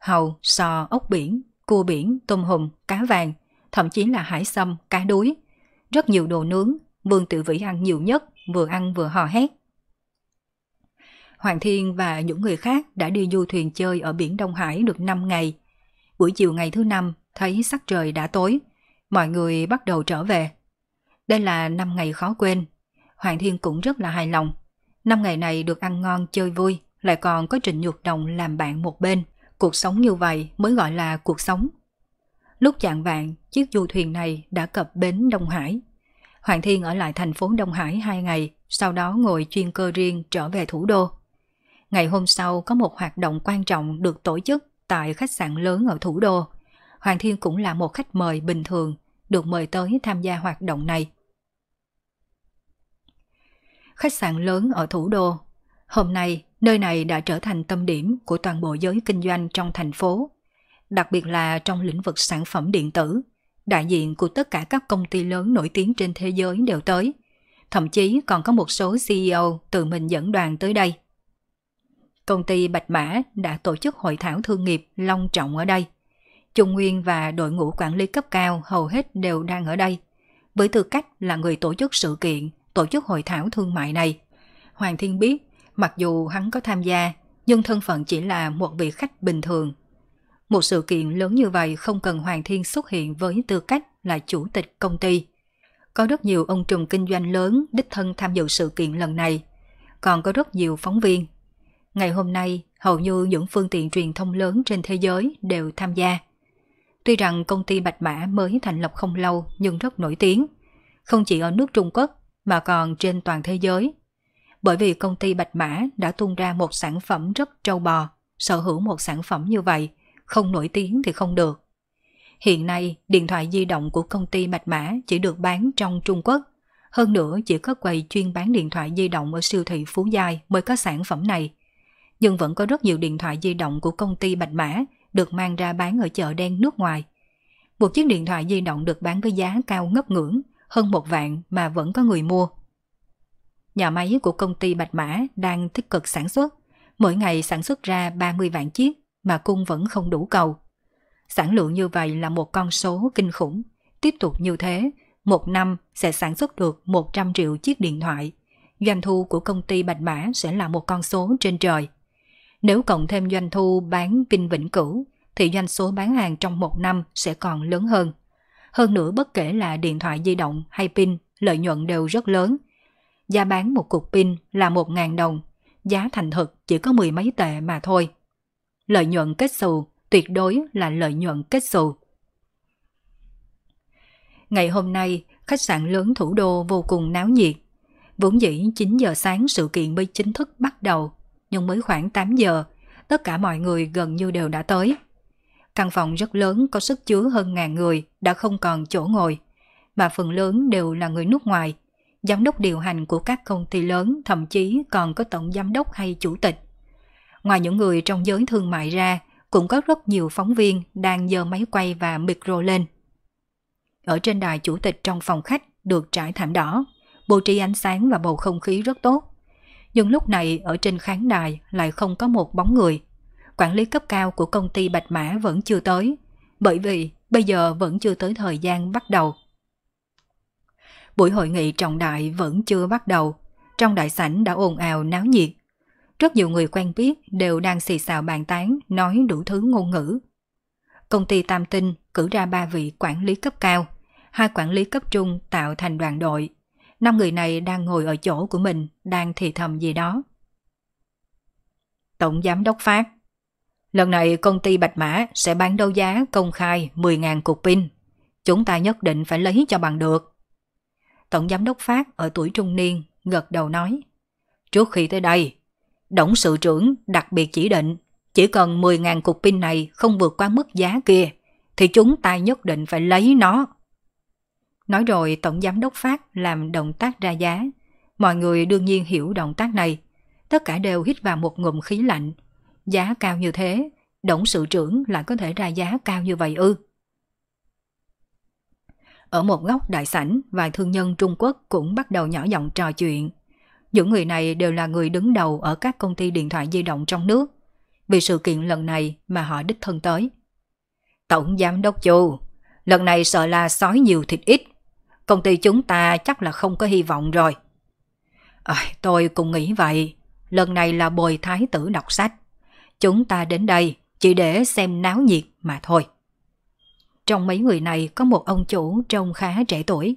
S1: Hầu, sò, ốc biển, cua biển, tôm hùm, cá vàng, thậm chí là hải sâm, cá đuối. Rất nhiều đồ nướng, Vương Tiểu Vĩ ăn nhiều nhất, vừa ăn vừa hò hét. Hoàng Thiên và những người khác đã đi du thuyền chơi ở biển Đông Hải được 5 ngày. Buổi chiều ngày thứ năm, thấy sắc trời đã tối, mọi người bắt đầu trở về. Đây là 5 ngày khó quên. Hoàng Thiên cũng rất là hài lòng. Năm ngày này được ăn ngon chơi vui, lại còn có Trịnh Nhược Đồng làm bạn một bên. Cuộc sống như vậy mới gọi là cuộc sống. Lúc chạng vạn, chiếc du thuyền này đã cập bến Đông Hải. Hoàng Thiên ở lại thành phố Đông Hải 2 ngày, sau đó ngồi chuyên cơ riêng trở về thủ đô. Ngày hôm sau có một hoạt động quan trọng được tổ chức tại khách sạn lớn ở thủ đô. Hoàng Thiên cũng là một khách mời bình thường, được mời tới tham gia hoạt động này. Khách sạn lớn ở thủ đô. Hôm nay, nơi này đã trở thành tâm điểm của toàn bộ giới kinh doanh trong thành phố, đặc biệt là trong lĩnh vực sản phẩm điện tử – đại diện của tất cả các công ty lớn nổi tiếng trên thế giới đều tới. Thậm chí còn có một số CEO tự mình dẫn đoàn tới đây. Công ty Bạch Mã đã tổ chức hội thảo thương nghiệp long trọng ở đây. Trung Nguyên và đội ngũ quản lý cấp cao hầu hết đều đang ở đây. Với tư cách là người tổ chức sự kiện, tổ chức hội thảo thương mại này, Hoàng Thiên biết mặc dù hắn có tham gia, nhưng thân phận chỉ là một vị khách bình thường một sự kiện lớn như vậy không cần Hoàng Thiên xuất hiện với tư cách là chủ tịch công ty. Có rất nhiều ông trùm kinh doanh lớn đích thân tham dự sự kiện lần này, còn có rất nhiều phóng viên. Ngày hôm nay, hầu như những phương tiện truyền thông lớn trên thế giới đều tham gia. Tuy rằng công ty Bạch Mã mới thành lập không lâu nhưng rất nổi tiếng, không chỉ ở nước Trung Quốc mà còn trên toàn thế giới. Bởi vì công ty Bạch Mã đã tung ra một sản phẩm rất trâu bò, sở hữu một sản phẩm như vậy – không nổi tiếng thì không được. Hiện nay, điện thoại di động của công ty Mạch Mã chỉ được bán trong Trung Quốc. Hơn nữa, chỉ có quầy chuyên bán điện thoại di động ở siêu thị Phú Giai mới có sản phẩm này. Nhưng vẫn có rất nhiều điện thoại di động của công ty Bạch Mã được mang ra bán ở chợ đen nước ngoài. Một chiếc điện thoại di động được bán với giá cao ngất ngưỡng, hơn một vạn mà vẫn có người mua. Nhà máy của công ty Bạch Mã đang tích cực sản xuất, mỗi ngày sản xuất ra 30 vạn chiếc mà cung vẫn không đủ cầu. Sản lượng như vậy là một con số kinh khủng. Tiếp tục như thế, một năm sẽ sản xuất được 100 triệu chiếc điện thoại. Doanh thu của công ty Bạch Mã sẽ là một con số trên trời. Nếu cộng thêm doanh thu bán Vinh Vĩnh Cửu, thì doanh số bán hàng trong một năm sẽ còn lớn hơn. Hơn nữa bất kể là điện thoại di động hay pin, lợi nhuận đều rất lớn. Giá bán một cục pin là 1.000 đồng, giá thành thực chỉ có mười mấy tệ mà thôi lợi nhuận kết xù tuyệt đối là lợi nhuận kết xù. Ngày hôm nay, khách sạn lớn thủ đô vô cùng náo nhiệt. Vốn dĩ 9 giờ sáng sự kiện mới chính thức bắt đầu, nhưng mới khoảng 8 giờ, tất cả mọi người gần như đều đã tới. Căn phòng rất lớn có sức chứa hơn ngàn người đã không còn chỗ ngồi, mà phần lớn đều là người nước ngoài. Giám đốc điều hành của các công ty lớn thậm chí còn có tổng giám đốc hay chủ tịch. Ngoài những người trong giới thương mại ra, cũng có rất nhiều phóng viên đang giơ máy quay và micro lên. Ở trên đài chủ tịch trong phòng khách được trải thảm đỏ, bố trí ánh sáng và bầu không khí rất tốt. Nhưng lúc này ở trên khán đài lại không có một bóng người. Quản lý cấp cao của công ty Bạch Mã vẫn chưa tới, bởi vì bây giờ vẫn chưa tới thời gian bắt đầu. Buổi hội nghị trọng đại vẫn chưa bắt đầu, trong đại sảnh đã ồn ào náo nhiệt, rất nhiều người quen biết đều đang xì xào bàn tán, nói đủ thứ ngôn ngữ. Công ty Tam Tinh cử ra ba vị quản lý cấp cao, hai quản lý cấp trung tạo thành đoàn đội. Năm người này đang ngồi ở chỗ của mình, đang thì thầm gì đó. Tổng Giám đốc Phát Lần này công ty Bạch Mã sẽ bán đấu giá công khai 10.000 cục pin. Chúng ta nhất định phải lấy cho bằng được. Tổng Giám đốc Phát ở tuổi trung niên gật đầu nói Trước khi tới đây, Đổng sự trưởng đặc biệt chỉ định chỉ cần 10.000 cục pin này không vượt qua mức giá kia thì chúng ta nhất định phải lấy nó. Nói rồi Tổng Giám Đốc Phát làm động tác ra giá. Mọi người đương nhiên hiểu động tác này. Tất cả đều hít vào một ngụm khí lạnh. Giá cao như thế, Đổng sự trưởng lại có thể ra giá cao như vậy ư. Ở một góc đại sảnh, vài thương nhân Trung Quốc cũng bắt đầu nhỏ giọng trò chuyện những người này đều là người đứng đầu ở các công ty điện thoại di động trong nước. Vì sự kiện lần này mà họ đích thân tới. Tổng giám đốc Chu, lần này sợ là sói nhiều thịt ít. Công ty chúng ta chắc là không có hy vọng rồi. À, tôi cũng nghĩ vậy. Lần này là bồi thái tử đọc sách. Chúng ta đến đây chỉ để xem náo nhiệt mà thôi. Trong mấy người này có một ông chủ trông khá trẻ tuổi.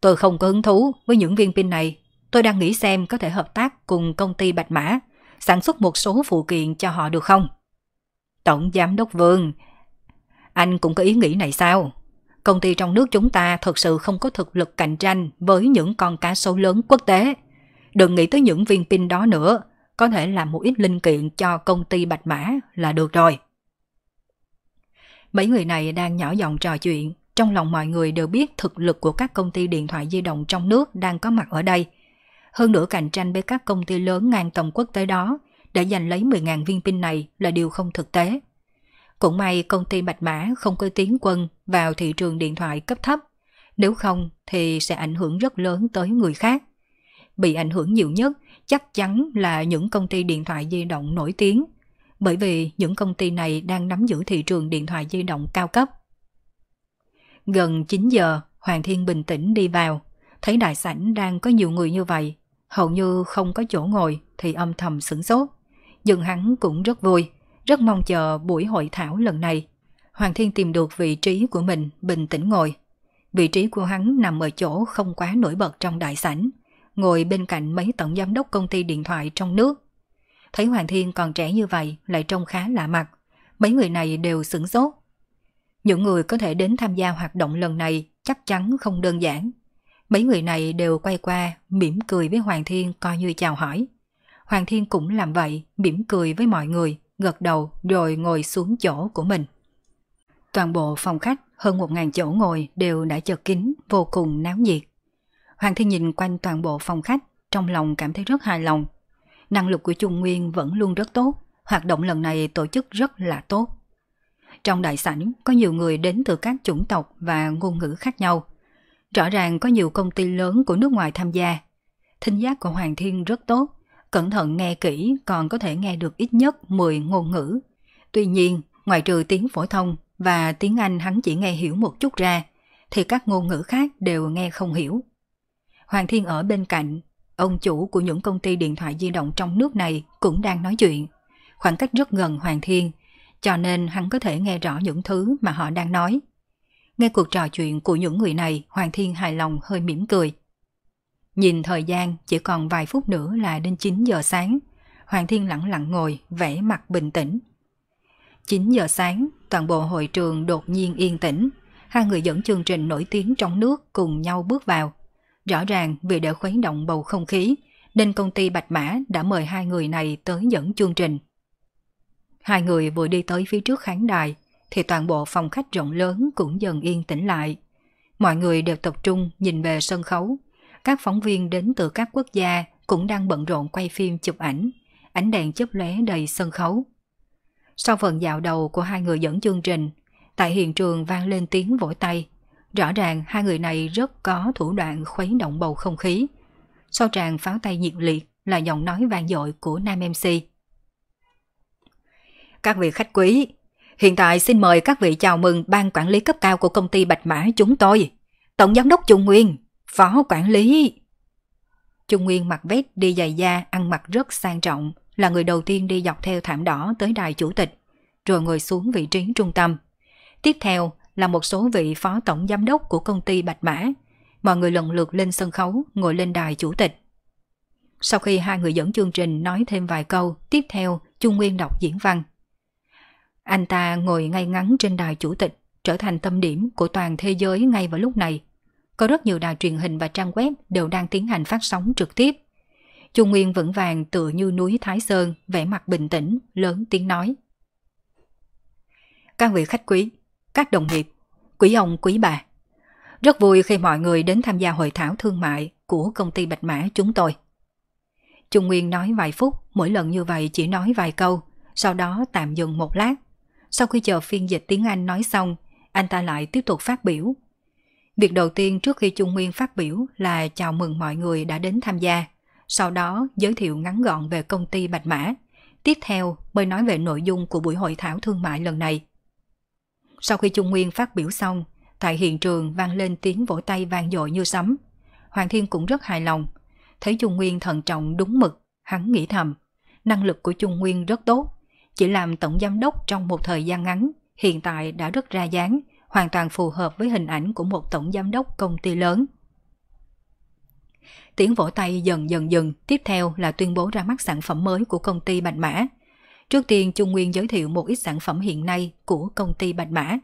S1: Tôi không có hứng thú với những viên pin này Tôi đang nghĩ xem có thể hợp tác cùng công ty Bạch Mã, sản xuất một số phụ kiện cho họ được không? Tổng Giám đốc Vương, anh cũng có ý nghĩ này sao? Công ty trong nước chúng ta thật sự không có thực lực cạnh tranh với những con cá sấu lớn quốc tế. Đừng nghĩ tới những viên pin đó nữa, có thể làm một ít linh kiện cho công ty Bạch Mã là được rồi. Mấy người này đang nhỏ giọng trò chuyện, trong lòng mọi người đều biết thực lực của các công ty điện thoại di động trong nước đang có mặt ở đây – hơn nữa cạnh tranh với các công ty lớn ngang tầm quốc tế đó để giành lấy 10.000 viên pin này là điều không thực tế. Cũng may công ty Bạch Mã không có tiến quân vào thị trường điện thoại cấp thấp, nếu không thì sẽ ảnh hưởng rất lớn tới người khác. Bị ảnh hưởng nhiều nhất chắc chắn là những công ty điện thoại di động nổi tiếng, bởi vì những công ty này đang nắm giữ thị trường điện thoại di động cao cấp. Gần 9 giờ, Hoàng Thiên bình tĩnh đi vào, Thấy đại sảnh đang có nhiều người như vậy, hầu như không có chỗ ngồi thì âm thầm sửng sốt. Nhưng hắn cũng rất vui, rất mong chờ buổi hội thảo lần này. Hoàng Thiên tìm được vị trí của mình bình tĩnh ngồi. Vị trí của hắn nằm ở chỗ không quá nổi bật trong đại sảnh, ngồi bên cạnh mấy tổng giám đốc công ty điện thoại trong nước. Thấy Hoàng Thiên còn trẻ như vậy lại trông khá lạ mặt, mấy người này đều sửng sốt. Những người có thể đến tham gia hoạt động lần này chắc chắn không đơn giản. Mấy người này đều quay qua, mỉm cười với Hoàng Thiên coi như chào hỏi. Hoàng Thiên cũng làm vậy, mỉm cười với mọi người, gật đầu rồi ngồi xuống chỗ của mình. Toàn bộ phòng khách hơn 1.000 chỗ ngồi đều đã chật kín, vô cùng náo nhiệt. Hoàng Thiên nhìn quanh toàn bộ phòng khách, trong lòng cảm thấy rất hài lòng. Năng lực của Trung Nguyên vẫn luôn rất tốt, hoạt động lần này tổ chức rất là tốt. Trong đại sảnh có nhiều người đến từ các chủng tộc và ngôn ngữ khác nhau – Rõ ràng có nhiều công ty lớn của nước ngoài tham gia. Thính giác của Hoàng Thiên rất tốt, cẩn thận nghe kỹ còn có thể nghe được ít nhất 10 ngôn ngữ. Tuy nhiên, ngoài trừ tiếng phổ thông và tiếng Anh hắn chỉ nghe hiểu một chút ra, thì các ngôn ngữ khác đều nghe không hiểu. Hoàng Thiên ở bên cạnh, ông chủ của những công ty điện thoại di động trong nước này cũng đang nói chuyện. Khoảng cách rất gần Hoàng Thiên, cho nên hắn có thể nghe rõ những thứ mà họ đang nói. Nghe cuộc trò chuyện của những người này, Hoàng Thiên hài lòng hơi mỉm cười. Nhìn thời gian chỉ còn vài phút nữa là đến 9 giờ sáng. Hoàng Thiên lặng lặng ngồi, vẻ mặt bình tĩnh. 9 giờ sáng, toàn bộ hội trường đột nhiên yên tĩnh. Hai người dẫn chương trình nổi tiếng trong nước cùng nhau bước vào. Rõ ràng vì để khuấy động bầu không khí, nên công ty Bạch Mã đã mời hai người này tới dẫn chương trình. Hai người vừa đi tới phía trước khán đài, thì toàn bộ phòng khách rộng lớn cũng dần yên tĩnh lại. Mọi người đều tập trung nhìn về sân khấu. Các phóng viên đến từ các quốc gia cũng đang bận rộn quay phim chụp ảnh. Ánh đèn chớp lóe đầy sân khấu. Sau phần dạo đầu của hai người dẫn chương trình, tại hiện trường vang lên tiếng vỗ tay. Rõ ràng hai người này rất có thủ đoạn khuấy động bầu không khí. Sau tràng pháo tay nhiệt liệt là giọng nói vang dội của nam MC. Các vị khách quý, Hiện tại xin mời các vị chào mừng ban quản lý cấp cao của công ty Bạch Mã chúng tôi. Tổng giám đốc Trung Nguyên, phó quản lý. Trung Nguyên mặc vest đi giày da, ăn mặc rất sang trọng, là người đầu tiên đi dọc theo thảm đỏ tới đài chủ tịch, rồi ngồi xuống vị trí trung tâm. Tiếp theo là một số vị phó tổng giám đốc của công ty Bạch Mã. Mọi người lần lượt lên sân khấu, ngồi lên đài chủ tịch. Sau khi hai người dẫn chương trình nói thêm vài câu, tiếp theo Trung Nguyên đọc diễn văn. Anh ta ngồi ngay ngắn trên đài chủ tịch, trở thành tâm điểm của toàn thế giới ngay vào lúc này. Có rất nhiều đài truyền hình và trang web đều đang tiến hành phát sóng trực tiếp. Trung Nguyên vững vàng tựa như núi Thái Sơn, vẻ mặt bình tĩnh, lớn tiếng nói. Các vị khách quý, các đồng nghiệp, quý ông, quý bà. Rất vui khi mọi người đến tham gia hội thảo thương mại của công ty Bạch Mã chúng tôi. Trung Nguyên nói vài phút, mỗi lần như vậy chỉ nói vài câu, sau đó tạm dừng một lát sau khi chờ phiên dịch tiếng Anh nói xong, anh ta lại tiếp tục phát biểu. Việc đầu tiên trước khi Trung Nguyên phát biểu là chào mừng mọi người đã đến tham gia, sau đó giới thiệu ngắn gọn về công ty Bạch Mã. Tiếp theo mới nói về nội dung của buổi hội thảo thương mại lần này. Sau khi Trung Nguyên phát biểu xong, tại hiện trường vang lên tiếng vỗ tay vang dội như sấm. Hoàng Thiên cũng rất hài lòng. Thấy Trung Nguyên thận trọng đúng mực, hắn nghĩ thầm. Năng lực của Trung Nguyên rất tốt, chỉ làm tổng giám đốc trong một thời gian ngắn, hiện tại đã rất ra dáng, hoàn toàn phù hợp với hình ảnh của một tổng giám đốc công ty lớn. Tiếng vỗ tay dần dần dừng tiếp theo là tuyên bố ra mắt sản phẩm mới của công ty Bạch Mã. Trước tiên Trung Nguyên giới thiệu một ít sản phẩm hiện nay của công ty Bạch Mã.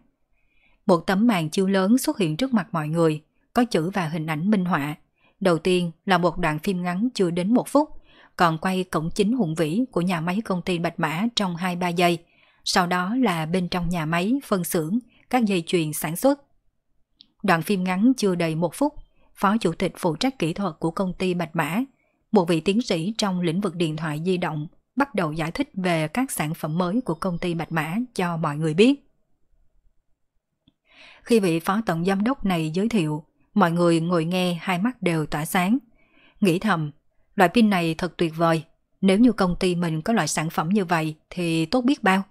S1: Một tấm màn chiếu lớn xuất hiện trước mặt mọi người, có chữ và hình ảnh minh họa. Đầu tiên là một đoạn phim ngắn chưa đến một phút, còn quay cổng chính hùng vĩ của nhà máy công ty Bạch Mã trong 2-3 giây, sau đó là bên trong nhà máy, phân xưởng, các dây chuyền sản xuất. Đoạn phim ngắn chưa đầy một phút, Phó Chủ tịch phụ trách kỹ thuật của công ty Bạch Mã, một vị tiến sĩ trong lĩnh vực điện thoại di động, bắt đầu giải thích về các sản phẩm mới của công ty Bạch Mã cho mọi người biết. Khi vị phó tổng giám đốc này giới thiệu, mọi người ngồi nghe hai mắt đều tỏa sáng. Nghĩ thầm, Loại pin này thật tuyệt vời. Nếu như công ty mình có loại sản phẩm như vậy thì tốt biết bao.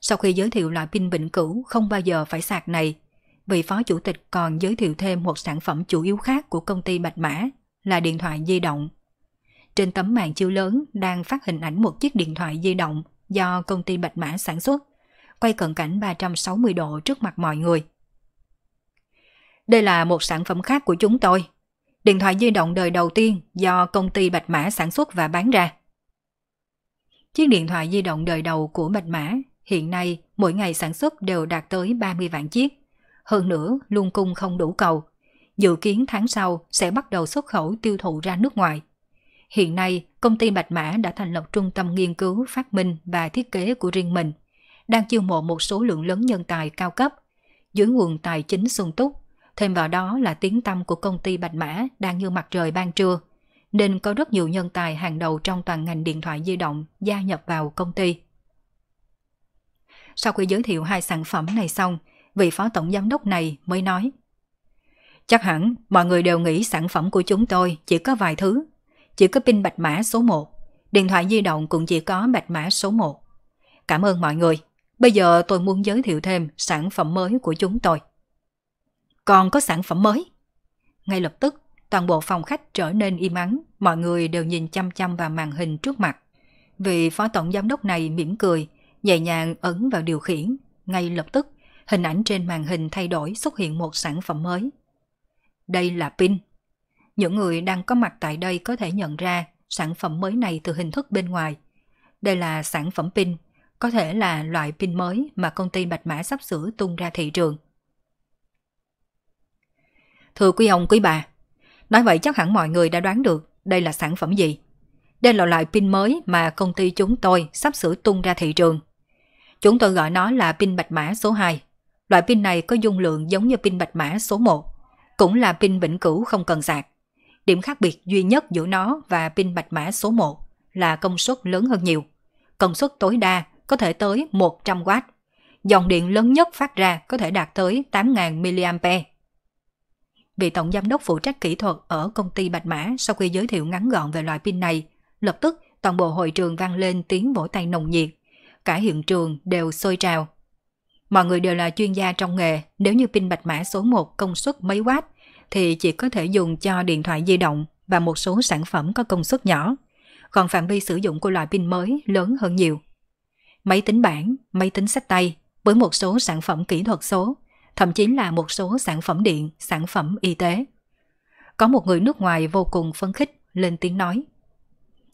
S1: Sau khi giới thiệu loại pin vĩnh cũ không bao giờ phải sạc này, vị phó chủ tịch còn giới thiệu thêm một sản phẩm chủ yếu khác của công ty Bạch Mã là điện thoại di động. Trên tấm màn chiếu lớn đang phát hình ảnh một chiếc điện thoại di động do công ty Bạch Mã sản xuất, quay cận cảnh 360 độ trước mặt mọi người. Đây là một sản phẩm khác của chúng tôi, điện thoại di động đời đầu tiên do công ty Bạch Mã sản xuất và bán ra. Chiếc điện thoại di động đời đầu của Bạch Mã hiện nay mỗi ngày sản xuất đều đạt tới 30 vạn chiếc. Hơn nữa, luôn cung không đủ cầu. Dự kiến tháng sau sẽ bắt đầu xuất khẩu tiêu thụ ra nước ngoài. Hiện nay, công ty Bạch Mã đã thành lập trung tâm nghiên cứu, phát minh và thiết kế của riêng mình, đang chiêu mộ một số lượng lớn nhân tài cao cấp. Dưới nguồn tài chính sung túc, Thêm vào đó là tiếng tăm của công ty Bạch Mã đang như mặt trời ban trưa, nên có rất nhiều nhân tài hàng đầu trong toàn ngành điện thoại di động gia nhập vào công ty. Sau khi giới thiệu hai sản phẩm này xong, vị phó tổng giám đốc này mới nói Chắc hẳn mọi người đều nghĩ sản phẩm của chúng tôi chỉ có vài thứ. Chỉ có pin bạch mã số 1, điện thoại di động cũng chỉ có bạch mã số 1. Cảm ơn mọi người. Bây giờ tôi muốn giới thiệu thêm sản phẩm mới của chúng tôi còn có sản phẩm mới. Ngay lập tức, toàn bộ phòng khách trở nên im ắng, mọi người đều nhìn chăm chăm vào màn hình trước mặt. Vị phó tổng giám đốc này mỉm cười, nhẹ nhàng ấn vào điều khiển. Ngay lập tức, hình ảnh trên màn hình thay đổi xuất hiện một sản phẩm mới. Đây là pin. Những người đang có mặt tại đây có thể nhận ra sản phẩm mới này từ hình thức bên ngoài. Đây là sản phẩm pin, có thể là loại pin mới mà công ty Bạch Mã sắp sửa tung ra thị trường – Thưa quý ông quý bà, nói vậy chắc hẳn mọi người đã đoán được đây là sản phẩm gì. Đây là loại pin mới mà công ty chúng tôi sắp sửa tung ra thị trường. Chúng tôi gọi nó là pin bạch mã số 2. Loại pin này có dung lượng giống như pin bạch mã số 1, cũng là pin vĩnh cửu không cần sạc. Điểm khác biệt duy nhất giữa nó và pin bạch mã số 1 là công suất lớn hơn nhiều. Công suất tối đa có thể tới 100W. Dòng điện lớn nhất phát ra có thể đạt tới 8.000 mAh vị tổng giám đốc phụ trách kỹ thuật ở công ty Bạch Mã sau khi giới thiệu ngắn gọn về loại pin này, lập tức toàn bộ hội trường vang lên tiếng vỗ tay nồng nhiệt. Cả hiện trường đều sôi trào. Mọi người đều là chuyên gia trong nghề, nếu như pin Bạch Mã số 1 công suất mấy watt thì chỉ có thể dùng cho điện thoại di động và một số sản phẩm có công suất nhỏ. Còn phạm vi sử dụng của loại pin mới lớn hơn nhiều. Máy tính bảng, máy tính sách tay với một số sản phẩm kỹ thuật số – thậm chí là một số sản phẩm điện, sản phẩm y tế. Có một người nước ngoài vô cùng phấn khích lên tiếng nói.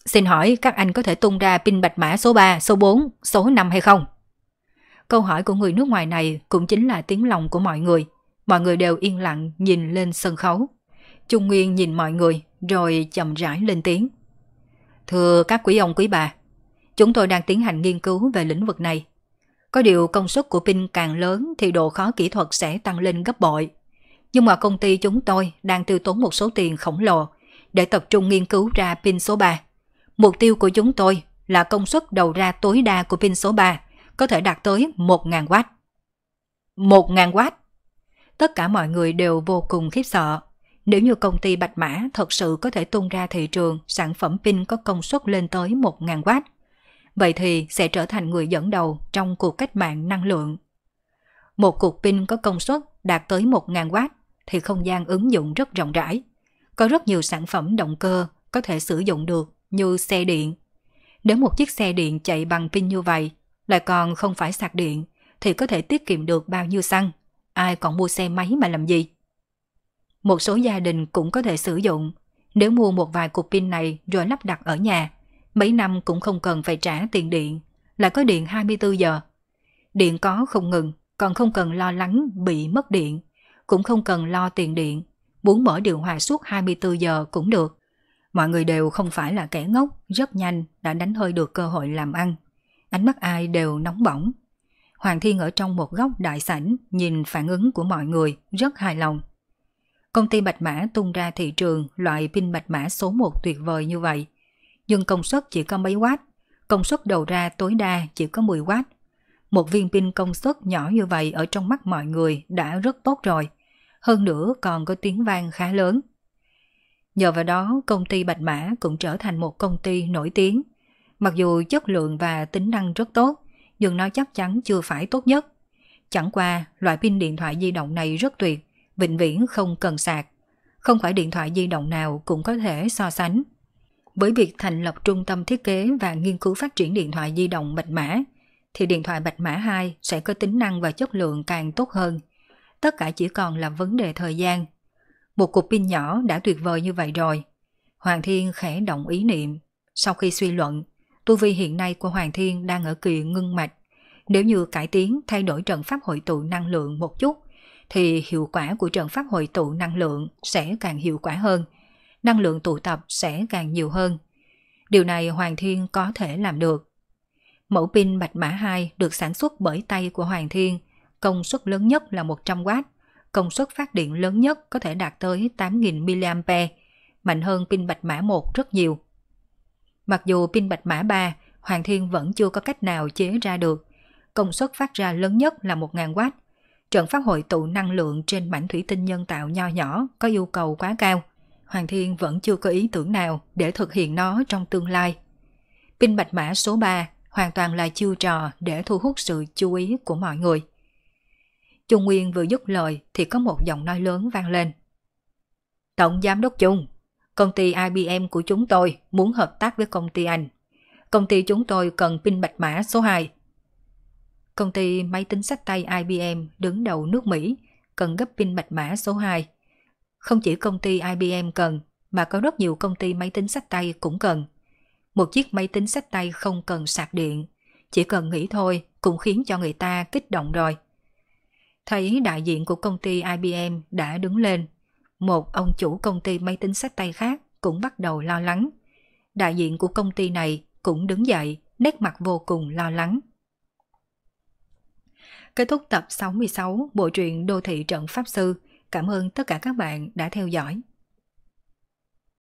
S1: Xin hỏi các anh có thể tung ra pin bạch mã số 3, số 4, số 5 hay không? Câu hỏi của người nước ngoài này cũng chính là tiếng lòng của mọi người. Mọi người đều yên lặng nhìn lên sân khấu. Trung Nguyên nhìn mọi người rồi chậm rãi lên tiếng. Thưa các quý ông quý bà, chúng tôi đang tiến hành nghiên cứu về lĩnh vực này. Có điều công suất của pin càng lớn thì độ khó kỹ thuật sẽ tăng lên gấp bội. Nhưng mà công ty chúng tôi đang tiêu tốn một số tiền khổng lồ để tập trung nghiên cứu ra pin số 3. Mục tiêu của chúng tôi là công suất đầu ra tối đa của pin số 3 có thể đạt tới 1.000W. 1.000W? Tất cả mọi người đều vô cùng khiếp sợ. Nếu như công ty Bạch Mã thật sự có thể tung ra thị trường sản phẩm pin có công suất lên tới 1.000W, vậy thì sẽ trở thành người dẫn đầu trong cuộc cách mạng năng lượng. Một cục pin có công suất đạt tới 1.000W thì không gian ứng dụng rất rộng rãi. Có rất nhiều sản phẩm động cơ có thể sử dụng được như xe điện. Nếu một chiếc xe điện chạy bằng pin như vậy lại còn không phải sạc điện thì có thể tiết kiệm được bao nhiêu xăng. Ai còn mua xe máy mà làm gì? Một số gia đình cũng có thể sử dụng. Nếu mua một vài cục pin này rồi lắp đặt ở nhà mấy năm cũng không cần phải trả tiền điện, lại có điện 24 giờ. Điện có không ngừng, còn không cần lo lắng bị mất điện, cũng không cần lo tiền điện, muốn mở điều hòa suốt 24 giờ cũng được. Mọi người đều không phải là kẻ ngốc, rất nhanh đã đánh hơi được cơ hội làm ăn. Ánh mắt ai đều nóng bỏng. Hoàng Thiên ở trong một góc đại sảnh nhìn phản ứng của mọi người rất hài lòng. Công ty Bạch Mã tung ra thị trường loại pin Bạch Mã số 1 tuyệt vời như vậy nhưng công suất chỉ có mấy watt, công suất đầu ra tối đa chỉ có 10 watt. Một viên pin công suất nhỏ như vậy ở trong mắt mọi người đã rất tốt rồi, hơn nữa còn có tiếng vang khá lớn. Nhờ vào đó, công ty Bạch Mã cũng trở thành một công ty nổi tiếng. Mặc dù chất lượng và tính năng rất tốt, nhưng nó chắc chắn chưa phải tốt nhất. Chẳng qua, loại pin điện thoại di động này rất tuyệt, vĩnh viễn không cần sạc. Không phải điện thoại di động nào cũng có thể so sánh với việc thành lập Trung tâm Thiết kế và Nghiên cứu Phát triển Điện thoại di động bạch mã, thì điện thoại bạch mã 2 sẽ có tính năng và chất lượng càng tốt hơn. Tất cả chỉ còn là vấn đề thời gian. Một cục pin nhỏ đã tuyệt vời như vậy rồi. Hoàng Thiên khẽ động ý niệm. Sau khi suy luận, tu vi hiện nay của Hoàng Thiên đang ở kỳ ngưng mạch. Nếu như cải tiến thay đổi trận pháp hội tụ năng lượng một chút, thì hiệu quả của trận pháp hội tụ năng lượng sẽ càng hiệu quả hơn – năng lượng tụ tập sẽ càng nhiều hơn. Điều này Hoàng Thiên có thể làm được. Mẫu pin Bạch Mã 2 được sản xuất bởi tay của Hoàng Thiên, công suất lớn nhất là 100W, công suất phát điện lớn nhất có thể đạt tới 8.000 mAh, mạnh hơn pin Bạch Mã 1 rất nhiều. Mặc dù pin Bạch Mã 3, Hoàng Thiên vẫn chưa có cách nào chế ra được. Công suất phát ra lớn nhất là 1.000W. Trận pháp hội tụ năng lượng trên mảnh thủy tinh nhân tạo nho nhỏ có yêu cầu quá cao – Hoàng Thiên vẫn chưa có ý tưởng nào để thực hiện nó trong tương lai. Pin bạch mã số 3 hoàn toàn là chiêu trò để thu hút sự chú ý của mọi người. Trung Nguyên vừa dứt lời thì có một giọng nói lớn vang lên. Tổng Giám đốc Trung, công ty IBM của chúng tôi muốn hợp tác với công ty anh. Công ty chúng tôi cần pin bạch mã số 2. Công ty máy tính sách tay IBM đứng đầu nước Mỹ cần gấp pin bạch mã số 2 không chỉ công ty IBM cần, mà có rất nhiều công ty máy tính sách tay cũng cần. Một chiếc máy tính sách tay không cần sạc điện, chỉ cần nghĩ thôi cũng khiến cho người ta kích động rồi. Thấy đại diện của công ty IBM đã đứng lên, một ông chủ công ty máy tính sách tay khác cũng bắt đầu lo lắng. Đại diện của công ty này cũng đứng dậy, nét mặt vô cùng lo lắng. Kết thúc tập 66 bộ truyện Đô thị Trận Pháp Sư – cảm ơn tất cả các bạn đã theo dõi.